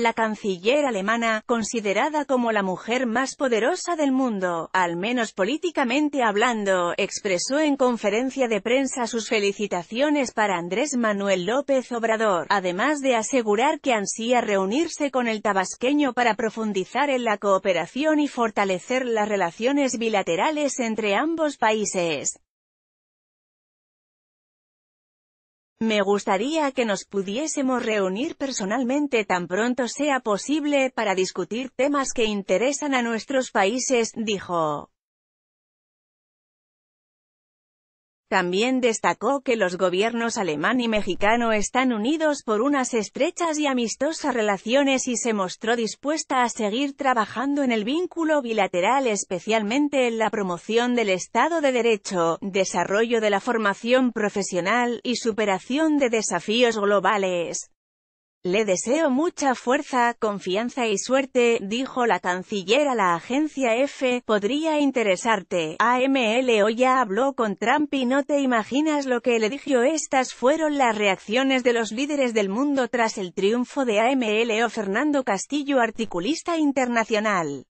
la canciller alemana, considerada como la mujer más poderosa del mundo, al menos políticamente hablando, expresó en conferencia de prensa sus felicitaciones para Andrés Manuel López Obrador, además de asegurar que ansía reunirse con el tabasqueño para profundizar en la cooperación y fortalecer las relaciones bilaterales entre ambos países. Me gustaría que nos pudiésemos reunir personalmente tan pronto sea posible para discutir temas que interesan a nuestros países, dijo. También destacó que los gobiernos alemán y mexicano están unidos por unas estrechas y amistosas relaciones y se mostró dispuesta a seguir trabajando en el vínculo bilateral especialmente en la promoción del Estado de Derecho, desarrollo de la formación profesional y superación de desafíos globales. Le deseo mucha fuerza, confianza y suerte, dijo la canciller a la agencia F. Podría interesarte. AMLO ya habló con Trump y no te imaginas lo que le dijo. Estas fueron las reacciones de los líderes del mundo tras el triunfo de AMLO Fernando Castillo, articulista internacional.